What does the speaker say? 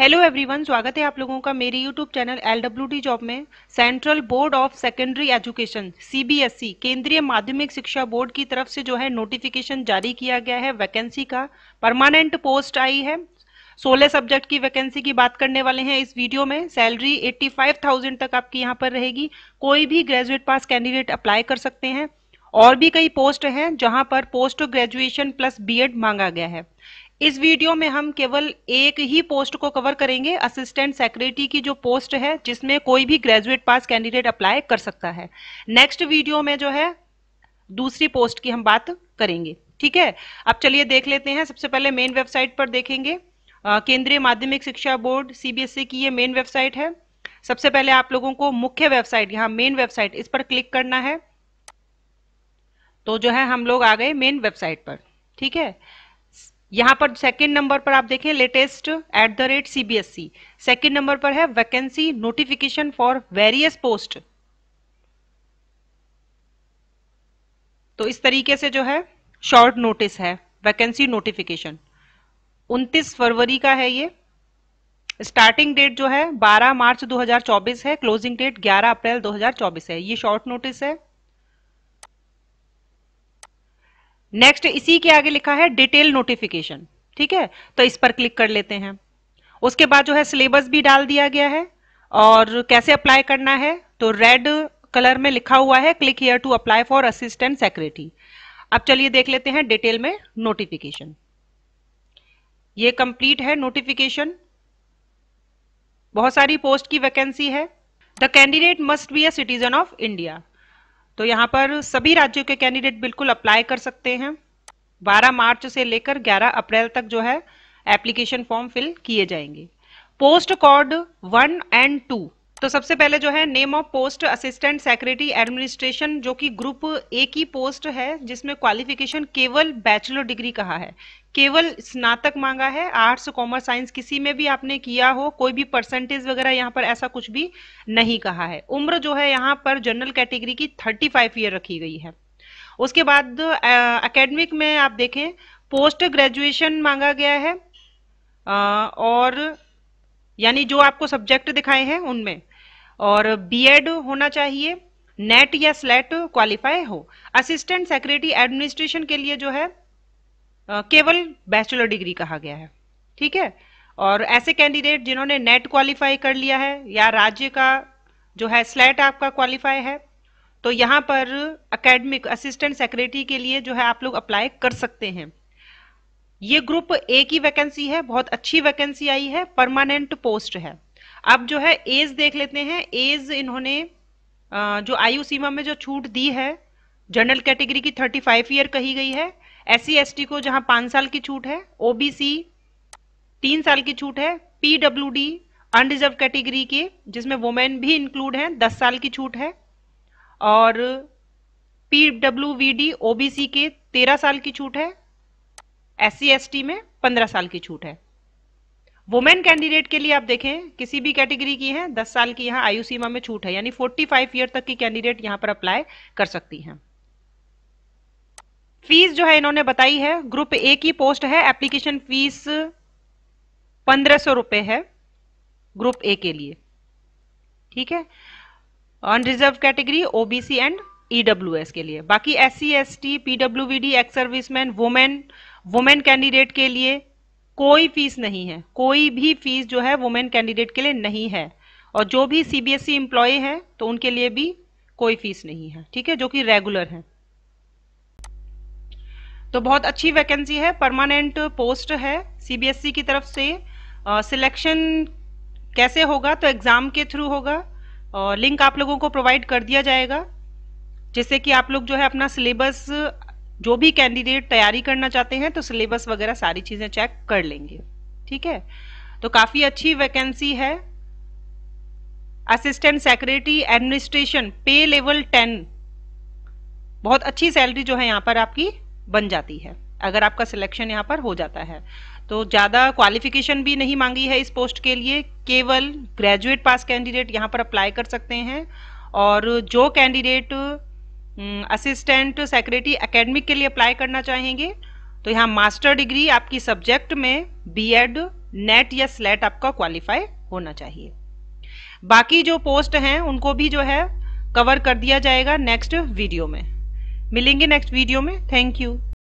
hello everyone स्वागत है आप लोगों का मेरी यूट्यूब चैनल एल जॉब में central board of secondary education CBSE केंद्रीय माध्यमिक शिक्षा बोर्ड की तरफ से जो है नोटिफिकेशन जारी किया गया है वैकेंसी का परमानेंट पोस्ट आई है 16 सब्जेक्ट की वैकेंसी की बात करने वाले हैं इस वीडियो में सैलरी 85,000 तक आपकी यहाँ पर रहेगी कोई भी ग्रेजुएट पास कैंडिडेट अप्लाई कर सकते हैं और भी कई पोस्ट हैं जहां पर पोस्ट ग्रेजुएशन प्लस बीएड मांगा गया है इस वीडियो में हम केवल एक ही पोस्ट को कवर करेंगे असिस्टेंट सेक्रेटरी की जो पोस्ट है जिसमें कोई भी ग्रेजुएट पास कैंडिडेट अप्लाई कर सकता है नेक्स्ट वीडियो में जो है दूसरी पोस्ट की हम बात करेंगे ठीक है अब चलिए देख लेते हैं सबसे पहले मेन वेबसाइट पर देखेंगे केंद्रीय माध्यमिक शिक्षा बोर्ड सीबीएसई e की ये मेन वेबसाइट है सबसे पहले आप लोगों को मुख्य वेबसाइट यहाँ मेन वेबसाइट इस पर क्लिक करना है तो जो है हम लोग आ गए मेन वेबसाइट पर ठीक है यहाँ पर सेकंड नंबर पर आप देखें latest at the rate CBSE second number पर है vacancy notification for various post तो इस तरीके से जो है शॉर्ट नोटिस है वैकेंसी नोटिफिकेशन 29 फरवरी का है ये स्टार्टिंग डेट जो है 12 मार्च 2024 है क्लोजिंग डेट 11 अप्रैल 2024 है ये शॉर्ट नोटिस है नेक्स्ट इसी के आगे लिखा है डिटेल नोटिफिकेशन ठीक है तो इस पर क्लिक कर लेते हैं उसके बाद जो है सिलेबस भी डाल दिया गया है और कैसे अप्लाई करना है तो रेड कलर में लिखा हुआ है click here to apply for assistant secretary अब चलिए देख लेते हैं डिटेल में नोटिफिकेशन ये कंप्लीट है नोटिफिकेशन बहुत सारी पोस्ट की वैकेंसी है the candidate must be a citizen of India तो यहाँ पर सभी राज्यों के कैंडिडेट बिल्कुल अप्लाई कर सकते हैं 12 मार्च से लेकर 11 अप्रैल तक जो है एप्लीकेशन फॉर्म फिल किए जाएंगे post code one and two तो सबसे पहले जो है name of post assistant secretary administration जो कि ग्रुप ए की पोस्ट है जिसमें क्वालिफिकेशन केवल बैचलर डिग्री कहा है केवल स्नातक मांगा है आर्ट्स कॉमर्स साइंस किसी में भी आपने किया हो कोई भी परसेंटेज वगैरह यहाँ पर ऐसा कुछ भी नहीं कहा है उम्र जो है यहाँ पर जनरल कैटेगरी की थर्टी फाइव ईयर रखी गई है उसके बाद एकेडमिक में आप देखें पोस्ट ग्रेजुएशन मांगा गया है आ, और यानी जो आपको सब्जेक्ट दिखाए हैं उनमें और बीएड होना चाहिए नेट या स्लेट क्वालिफाई हो असिस्टेंट सेक्रेटरी एडमिनिस्ट्रेशन के लिए जो है केवल बैचलर डिग्री कहा गया है ठीक है और ऐसे कैंडिडेट जिन्होंने नेट क्वालिफाई कर लिया है या राज्य का जो है स्लेट आपका क्वालिफाई है तो यहाँ पर अकेडमिक असिस्टेंट सेक्रेटरी के लिए जो है आप लोग अप्लाई कर सकते हैं ये ग्रुप ए की वैकेंसी है बहुत अच्छी वैकेंसी आई है परमानेंट पोस्ट है अब जो है एज देख लेते हैं एज इन्होंने जो आयु सीमा में जो छूट दी है जनरल कैटेगरी की 35 ईयर कही गई है एस सी को जहां पांच साल की छूट है ओबीसी तीन साल की छूट है डी अनरिजर्व कैटेगरी के जिसमें वुमेन भी इंक्लूड हैं दस साल की छूट है और बी ओबीसी के तेरह साल की छूट है एस सी में पंद्रह साल की छूट है वुमेन कैंडिडेट के लिए आप देखें किसी भी कैटेगरी की है दस साल की यहाँ आयु सीमा में छूट है यानी फोर्टी फाइव ईयर तक की कैंडिडेट यहाँ पर अप्लाई कर सकती हैं फीस जो है इन्होंने बताई है ग्रुप ए की पोस्ट है एप्लीकेशन फीस पंद्रह सौ है ग्रुप ए के लिए ठीक है unreserved category OBC and EWS के लिए बाकी S C S T D ex serviceman women women candidate के लिए कोई फीस नहीं है कोई भी फीस जो है वुमेन कैंडिडेट के लिए नहीं है और जो भी सीबीएसई एम्प्लॉय है तो उनके लिए भी कोई फीस नहीं है ठीक है जो कि रेगुलर है तो बहुत अच्छी वैकेंसी है परमानेंट पोस्ट है सीबीएसई e की तरफ से सिलेक्शन कैसे होगा तो एग्ज़ाम के थ्रू होगा और लिंक आप लोगों को प्रोवाइड कर दिया जाएगा जिससे कि आप लोग जो है अपना सिलेबस जो भी कैंडिडेट तैयारी करना चाहते हैं तो सिलेबस वगैरह सारी चीज़ें चेक कर लेंगे ठीक है तो काफ़ी अच्छी वैकेंसी है assistant secretary administration pay level ten बहुत अच्छी सैलरी जो है यहाँ पर आपकी बन जाती है अगर आपका सिलेक्शन यहाँ पर हो जाता है तो ज़्यादा क्वालिफिकेशन भी नहीं मांगी है इस पोस्ट के लिए केवल ग्रेजुएट पास कैंडिडेट यहाँ पर अप्लाई कर सकते हैं और जो कैंडिडेट असिस्टेंट सेक्रेटरी एकेडमिक के लिए अप्लाई करना चाहेंगे तो यहाँ मास्टर डिग्री आपकी सब्जेक्ट में बीएड नेट या स्लेट आपका क्वालिफाई होना चाहिए बाकी जो पोस्ट हैं उनको भी जो है कवर कर दिया जाएगा नेक्स्ट वीडियो में मिलेंगे नेक्स्ट वीडियो में थैंक यू